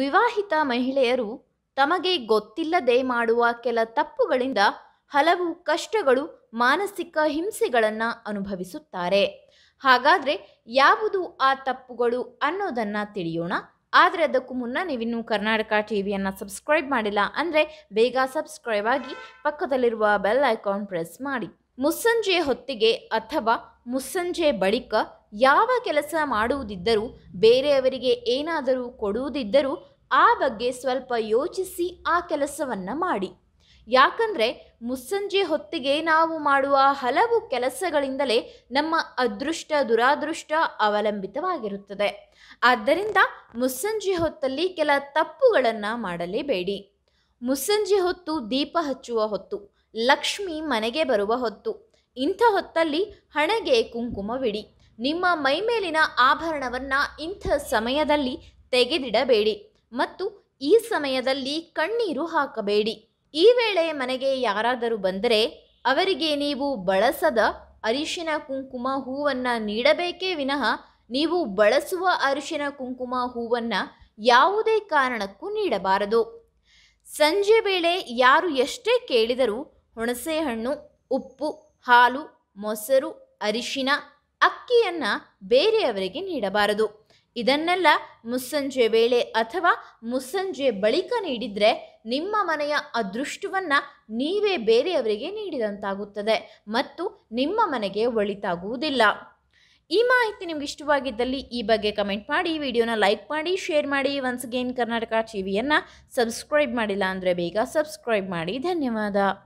ವಿವಾಹಿತ ಮಹಿಳೆಯರು ತಮಗೆ ಗೊತ್ತಿಲ್ಲದೆ ಮಾಡುವ ಕೆಲ ತಪ್ಪುಗಳಿಂದ ಹಲವು ಕಷ್ಟಗಳು ಮಾನಸಿಕ ಹಿಂಸೆಗಳನ್ನು ಅನುಭವಿಸುತ್ತಾರೆ ಹಾಗಾದರೆ ಯಾವುದು ಆ ತಪ್ಪುಗಳು ಅನ್ನೋದನ್ನು ತಿಳಿಯೋಣ ಆದರೆ ಅದಕ್ಕೂ ಮುನ್ನ ನೀವಿನ್ನು ಕರ್ನಾಟಕ ಟಿ ಸಬ್ಸ್ಕ್ರೈಬ್ ಮಾಡಿಲ್ಲ ಅಂದರೆ ಬೇಗ ಸಬ್ಸ್ಕ್ರೈಬ್ ಆಗಿ ಪಕ್ಕದಲ್ಲಿರುವ ಬೆಲ್ ಐಕಾನ್ ಪ್ರೆಸ್ ಮಾಡಿ ಮುಸ್ಸಂಜೆ ಹೊತ್ತಿಗೆ ಅಥವಾ ಮುಸ್ಸಂಜೆ ಬಳಿಕ ಯಾವ ಕೆಲಸ ಮಾಡುವುದಿದ್ದರೂ ಬೇರೆಯವರಿಗೆ ಏನಾದರೂ ಕೊಡುವುದಿದ್ದರೂ ಆ ಬಗ್ಗೆ ಸ್ವಲ್ಪ ಯೋಚಿಸಿ ಆ ಕೆಲಸವನ್ನು ಮಾಡಿ ಯಾಕಂದರೆ ಮುಸ್ಸಂಜೆ ಹೊತ್ತಿಗೆ ನಾವು ಮಾಡುವ ಹಲವು ಕೆಲಸಗಳಿಂದಲೇ ನಮ್ಮ ಅದೃಷ್ಟ ದುರಾದೃಷ್ಟ ಅವಲಂಬಿತವಾಗಿರುತ್ತದೆ ಆದ್ದರಿಂದ ಮುಸ್ಸಂಜೆ ಹೊತ್ತಲ್ಲಿ ಕೆಲ ತಪ್ಪುಗಳನ್ನು ಮಾಡಲೇಬೇಡಿ ಮುಸ್ಸಂಜೆ ಹೊತ್ತು ದೀಪ ಹಚ್ಚುವ ಹೊತ್ತು ಲಕ್ಷ್ಮಿ ಮನೆಗೆ ಬರುವ ಹೊತ್ತು ಇಂಥ ಹೊತ್ತಲ್ಲಿ ಹಣೆಗೆ ಕುಂಕುಮವಿಡಿ ನಿಮ್ಮ ಮೈಮೇಲಿನ ಆಭರಣವನ್ನು ಇಂಥ ಸಮಯದಲ್ಲಿ ತೆಗೆದಿಡಬೇಡಿ ಮತ್ತು ಈ ಸಮಯದಲ್ಲಿ ಕಣ್ಣೀರು ಹಾಕಬೇಡಿ ಈ ವೇಳೆ ಮನೆಗೆ ಯಾರಾದರೂ ಬಂದರೆ ಅವರಿಗೆ ನೀವು ಬಳಸದ ಅರಿಶಿನ ಕುಂಕುಮ ಹೂವನ್ನು ನೀಡಬೇಕೇ ವಿನಃ ನೀವು ಬಳಸುವ ಅರಿಶಿನ ಕುಂಕುಮ ಹೂವನ್ನು ಯಾವುದೇ ಕಾರಣಕ್ಕೂ ನೀಡಬಾರದು ಸಂಜೆ ವೇಳೆ ಯಾರು ಎಷ್ಟೇ ಕೇಳಿದರೂ ಹುಣಸೆಹಣ್ಣು ಉಪ್ಪು ಹಾಲು ಮೊಸರು ಅರಿಶಿನ ಅಕ್ಕಿಯನ್ನು ಬೇರೆಯವರಿಗೆ ನೀಡಬಾರದು ಇದನ್ನೆಲ್ಲ ಮುಸ್ಸಂಜೆ ವೇಳೆ ಅಥವಾ ಮುಸ್ಸಂಜೆ ಬಳಿಕ ನೀಡಿದರೆ ನಿಮ್ಮ ಮನೆಯ ಅದೃಷ್ಟವನ್ನು ನೀವೇ ಬೇರೆಯವರಿಗೆ ನೀಡಿದಂತಾಗುತ್ತದೆ ಮತ್ತು ನಿಮ್ಮ ಮನೆಗೆ ಒಳಿತಾಗುವುದಿಲ್ಲ ಈ ಮಾಹಿತಿ ನಿಮ್ಗೆ ಇಷ್ಟವಾಗಿದ್ದಲ್ಲಿ ಈ ಬಗ್ಗೆ ಕಮೆಂಟ್ ಮಾಡಿ ವಿಡಿಯೋನ ಲೈಕ್ ಮಾಡಿ ಶೇರ್ ಮಾಡಿ ಒನ್ಸ್ ಅಗೇನ್ ಕರ್ನಾಟಕ ವಿಯನ್ನು ಸಬ್ಸ್ಕ್ರೈಬ್ ಮಾಡಿಲ್ಲ ಅಂದರೆ ಬೇಗ ಸಬ್ಸ್ಕ್ರೈಬ್ ಮಾಡಿ ಧನ್ಯವಾದ